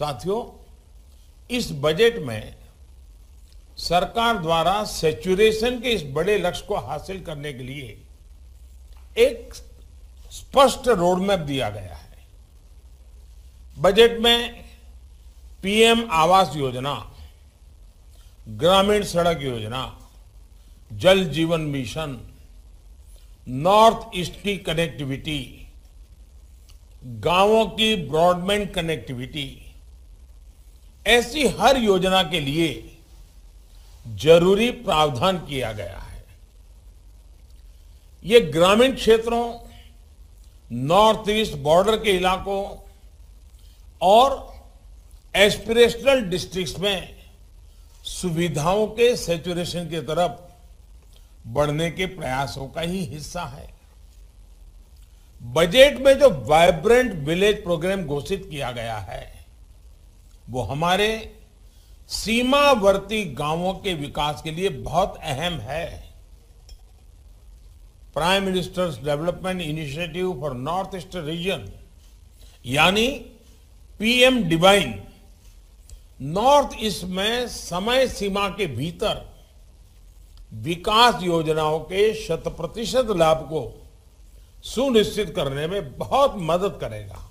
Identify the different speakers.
Speaker 1: साथियों इस बजट में सरकार द्वारा सेचुरेशन के इस बड़े लक्ष्य को हासिल करने के लिए एक स्पष्ट रोडमैप दिया गया है बजट में पीएम आवास योजना ग्रामीण सड़क योजना जल जीवन मिशन नॉर्थ ईस्ट की कनेक्टिविटी गांवों की ब्रॉडबैंड कनेक्टिविटी ऐसी हर योजना के लिए जरूरी प्रावधान किया गया है ये ग्रामीण क्षेत्रों नॉर्थ ईस्ट बॉर्डर के इलाकों और एस्पिरेशनल डिस्ट्रिक्ट्स में सुविधाओं के सेचुरेशन की तरफ बढ़ने के प्रयासों का ही हिस्सा है बजट में जो वाइब्रेंट विलेज प्रोग्राम घोषित किया गया है वो हमारे सीमावर्ती गांवों के विकास के लिए बहुत अहम है prime minister's development initiative for north east region यानी पीएम डिवाइन नॉर्थ ईस्ट में समय सीमा के भीतर विकास योजनाओं के शत प्रतिशत लाभ को सुनिश्चित करने में बहुत मदद करेगा